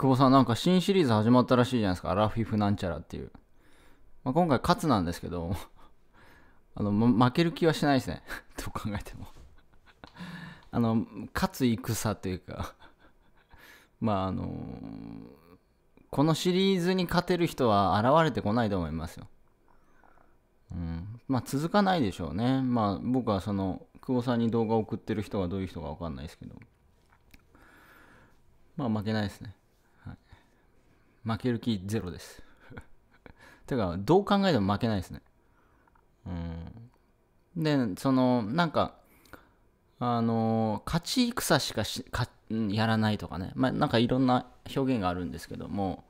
久保さんなんか新シリーズ始まったらしいじゃないですか。アラフィフなんちゃらっていう。まあ、今回勝つなんですけど、あの、ま、負ける気はしないですね。どう考えても あの、勝つ戦というかまああのー、このシリーズに勝てる人は現れてこないと思いますよ。うん。まあ続かないでしょうね。まあ僕はその、久保さんに動画を送ってる人がどういう人かわかんないですけど。まあ負けないですね。負ける気ゼロです てかどう考えても負けないですねうんでそのなんかあの勝ち戦しかしかやらないとかねまあなんかいろんな表現があるんですけども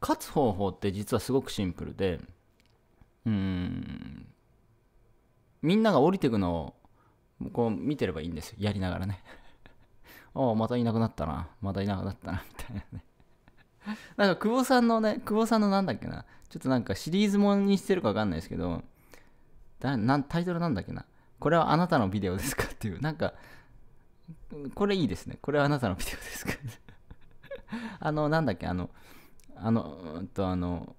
勝つ方法って実はすごくシンプルでうんみんなが降りていくのをこう見てればいいんですよやりながらねああ またいなくなったなまたいなくなったなみたいなね なんか久保さんのね、久保さんのなんだっけな、ちょっとなんかシリーズものにしてるかわかんないですけど、だなタイトルなんだっけな、これはあなたのビデオですかっていう、なんか、これいいですね。これはあなたのビデオですか あの、なんだっけ、あの、あの、うんと、あの、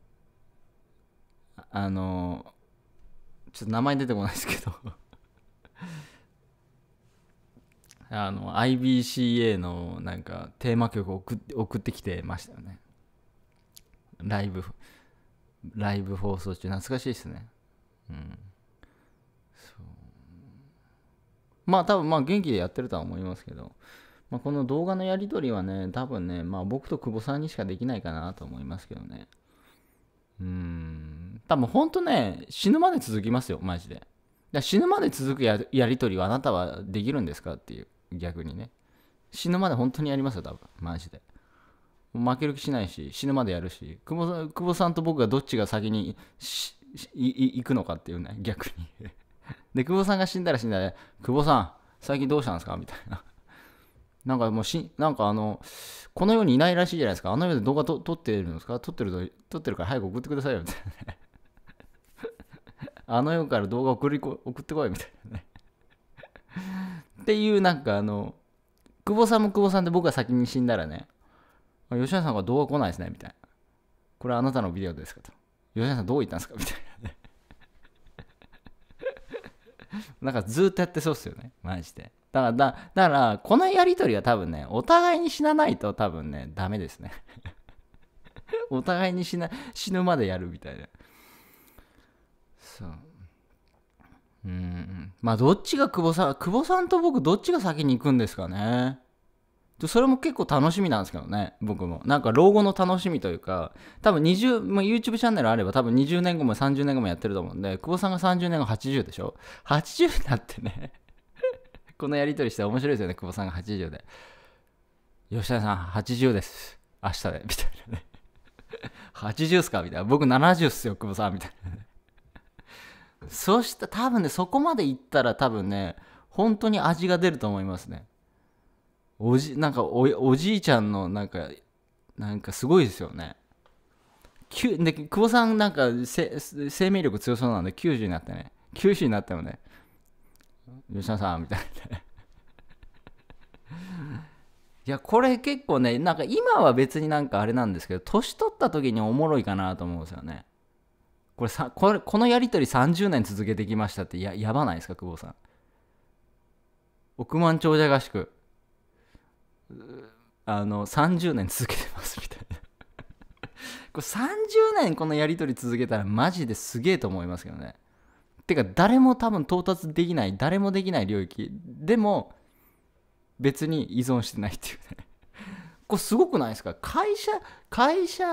あの、ちょっと名前出てこないですけどあの IBCA のなんかテーマ曲を送送ってきてましたよねライブライブ放送中懐かしいですねうんそうまあ多分まあ元気でやってるとは思いますけど、まあ、この動画のやり取りはね多分ねまあ僕と久保さんにしかできないかなと思いますけどねうん多分ほんとね死ぬまで続きますよマジで死ぬまで続くややり取りはあなたはできるんですかっていう逆にね死ぬまで本当にやりますよ多分マジで負ける気しないし死ぬまでやるし久保さん久保さんと僕がどっちが先に行くのかっていうね逆にで久保さんが死んだら死んだら、ね、久保さん最近どうしたんですかみたいななんかもうしなんかあのこの世にいないらしいじゃないですかあの世で動画と撮ってるんですか撮ってる撮ってるから早く送ってくださいよみたいなねあの世から動画送りこ送ってこいみたいなねっていうなんかあの久保さんも久保さんで僕が先に死んだらね吉野さんがどう来ないですねみたいなこれあなたのビデオですかと吉田さんどう言ったんですかみたいなね なんかずっとやってそうっすよねマジでだからだだからこのやり取りは多分ねお互いに死なないと多分ねダメですね お互いに死な死ぬまでやるみたいなそうまあどっちが久保さん、久保さんと僕どっちが先に行くんですかね。それも結構楽しみなんですけどね、僕も。なんか老後の楽しみというか、多分20、まあ、YouTube チャンネルあれば多分20年後も30年後もやってると思うんで、久保さんが30年後80でしょ ?80 になってね このやりとりして面白いですよね、久保さんが80で。吉田さん80です。明日で。みたいなね80っすかみたいな。僕70っすよ、久保さん。みたいなそしたら多分ね、そこまでいったら多分ね、本当に味が出ると思いますね。おじ、なんかおじいちゃんのなんか、なんかすごいですよね。で久保さんなんか生命力強そうなんで90になってね90になってもね吉田さんみたいないやこれ結構ねなんか今は別になんかあれなんですけど年取った時におもろいかなと思うんですよねこれさこれこのやり取り30年続けてきましたってややばないですか久保さん億万長者合宿あの30年続けてますみたいな これ30年このやり取り続けたらマジですげえと思いますけどねてか誰も多分到達できない誰もできない領域でも別に依存してないっていうねこれすごくないですか会社、会社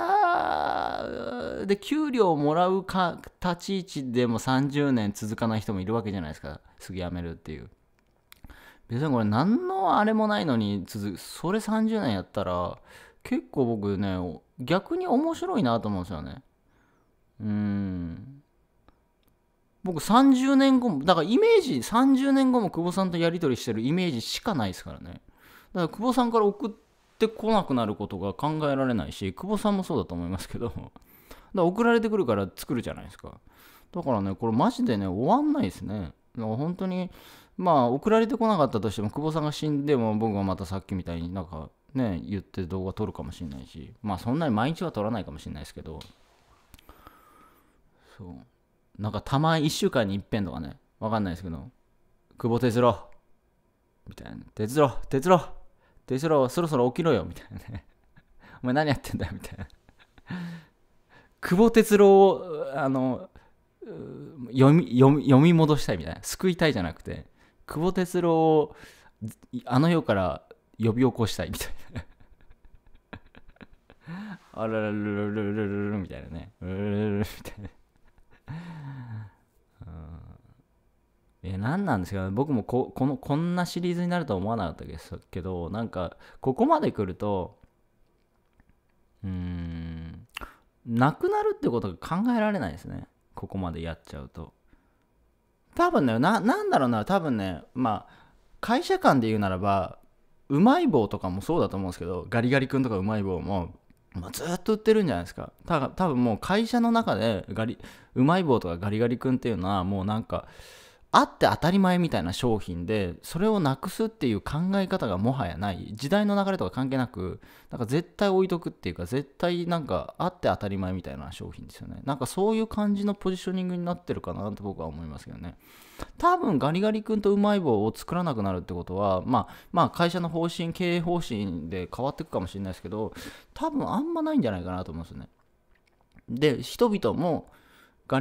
で給料をもらうか立ち位置でも30年続かない人もいるわけじゃないですか。すぐ辞めるっていう。別にこれ何のあれもないのに続く、それ30年やったら、結構僕ね、逆に面白いなと思うんですよね。うん。僕30年後も、だからイメージ、30年後も久保さんとやり取りしてるイメージしかないですからね。だから久保さんから送って、ってこなくなることが考えられないし久保さんもそうだと思いますけど だ送られてくるから作るじゃないですかだからねこれマジでね終わんないですねだか本当にまあ送られてこなかったとしても久保さんが死んでも僕はまたさっきみたいになんかね言って動画撮るかもしれないしまあそんなに毎日は撮らないかもしれないですけどそうなんかたまに1週間にいっぺんとかねわかんないですけど久保哲郎みたいな哲郎哲郎でしそろそろ起きろよ、みたいなね。お前何やってんだよ、みたいな。久保哲郎を、あの、読み読み戻したいみたいな救いたいじゃなくて久保哲郎をあの世から呼び起こしたいみたいな あららるるるるるるみたいなねうるるるみたいなえ何なんですかね僕もここのこんなシリーズになるとは思わなかったですけどなんかここまで来るとうーんなくなるってことが考えられないですねここまでやっちゃうと多分ねななんだろうな多分ねまあ会社間で言うならばうまい棒とかもそうだと思うんですけどガリガリ君とかうまい棒も、まあ、ずっと売ってるんじゃないですかた多分もう会社の中でガリうまい棒とかガリガリ君っていうのはもうなんかあって当たり前みたいな商品でそれをなくすっていう考え方がもはやない時代の流れとか関係なくなんか絶対置いとくっていうか絶対なんかあって当たり前みたいな商品ですよねなんかそういう感じのポジショニングになってるかなって僕は思いますけどね多分ガリガリ君とうまい棒を作らなくなるってことは、まあ、まあ会社の方針経営方針で変わっていくかもしれないですけど多分あんまないんじゃないかなと思うんですよねで人々も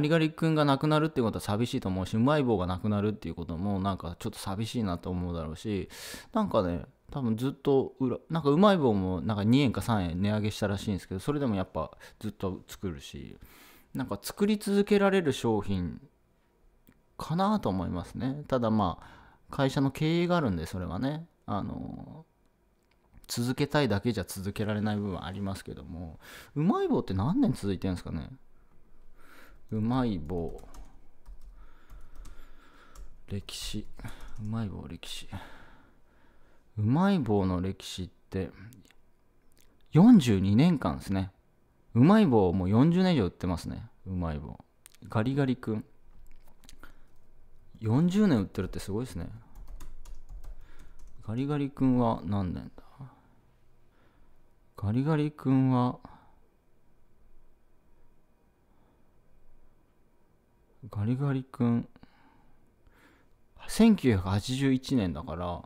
ガリガリ君が亡くなるっていうことは寂しいと思うしうまい棒がなくなるっていうこともなんかちょっと寂しいなと思うだろうしなんかね多分ずっと裏なんかうまい棒もなんか2円か3円値上げしたらしいんですけどそれでもやっぱずっと作るしなんか作り続けられる商品かなと思いますねただまあ会社の経営があるんでそれはねあの続けたいだけじゃ続けられない部分はありますけどもうまい棒って何年続いてるんですかねうまい棒歴史うまい棒歴史うまい棒の歴史って42年間ですねうまい棒もう40年以上売ってますねうまい棒ガリガリ君40年売ってるってすごいですねガリガリ君は何年だガリガリ君はガリガリ君1981年だから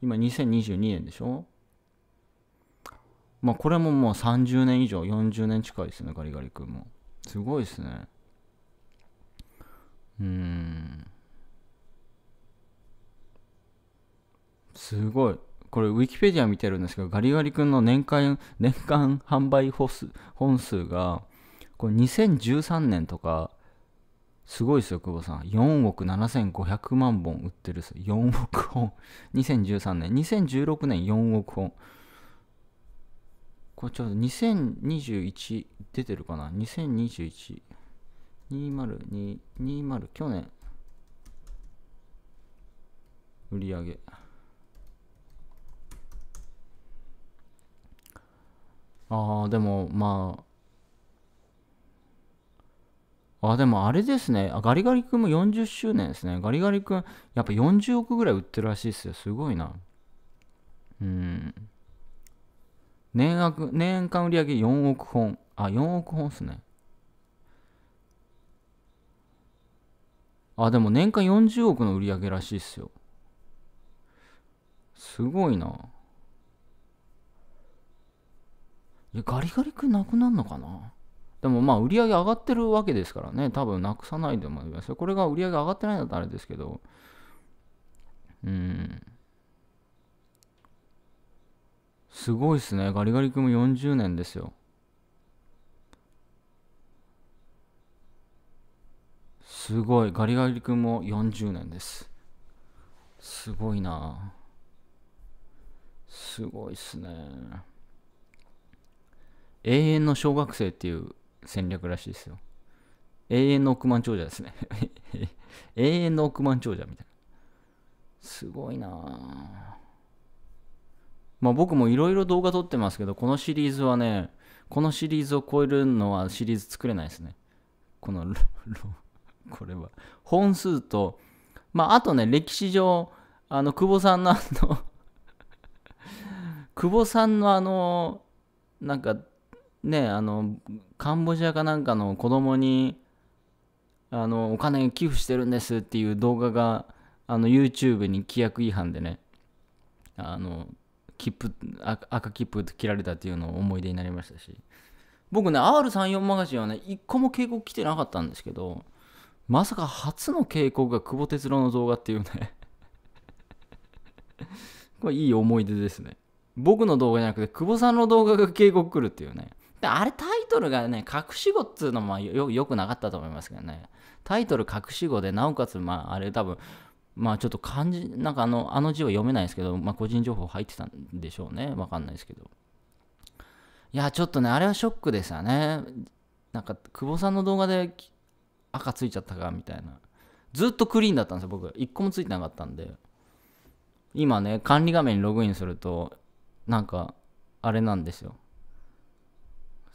今2022年でしょまあこれももう30年以上40年近いですねガリガリ君もすごいですねうんすごいこれウィキペディア見てるんですけどガリガリ君の年間年間販売本数がこれ2013年とかすごいですよ、久保さん。4億7500万本売ってるっす。4億本。2013 年。2016年4億本。これちょっと2021出てるかな ?2021。2020、20去年。売り上げ。ああ、でもまあ、あ、でもあれですね。あガリガリ君も40周年ですね。ガリガリ君、やっぱ40億ぐらい売ってるらしいですよ。すごいな。うん。年額、年間売上4億本。あ、4億本っすね。あ、でも年間40億の売り上げらしいっすよ。すごいな。いや、ガリガリ君なくなんのかなでもまあ売り上げ上がってるわけですからね、多分なくさないでもいいですよ。これが売り上げ上がってないんだったらあれですけど、うん。すごいっすね。ガリガリ君も40年ですよ。すごい。ガリガリ君も40年です。すごいなすごいっすね。永遠の小学生っていう戦略らしいですよ。永遠の億万長者ですね 永遠の億万長者みたいな。すごいなまあ僕もいろいろ動画撮ってますけど、このシリーズはね、このシリーズを超えるのはシリーズ作れないですね。この、これは。本数と、まああとね、歴史上、あの、久保さんのあの 久保さんのあの、なんかねあのカンボジアかなんかの子供にあのお金寄付してるんですっていう動画があの YouTube に規約違反でねあの切符赤切符切られたっていうのを思い出になりましたし僕ね R34 マガジンはね1個も警告来てなかったんですけどまさか初の警告が久保哲郎の動画っていうね これいい思い出ですね僕の動画じゃなくて久保さんの動画が警告来るっていうねあれタイトルがね、隠し子っつうのもよよくなかったと思いますけどね。タイトル隠し子で、なおかつ、まあ、あれ多分、まあちょっと漢字、なんかあの、あの字は読めないですけど、まあ個人情報入ってたんでしょうね。わかんないですけど。いや、ちょっとね、あれはショックでしたね。なんか、久保さんの動画で赤ついちゃったか、みたいな。ずっとクリーンだったんですよ、僕。一個もついてなかったんで。今ね、管理画面にログインすると、なんか、あれなんですよ。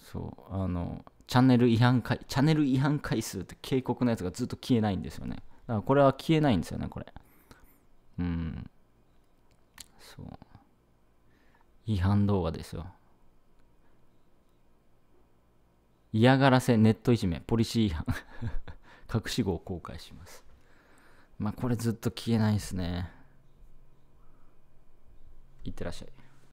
そうあのチャンネル違反回チャンネル違反回数って警告のやつがずっと消えないんですよねだからこれは消えないんですよねこれうんそう違反動画ですよ嫌がらせネットいじめポリシー違反 隠し号を公開しますまあこれずっと消えないですねいってらっしゃい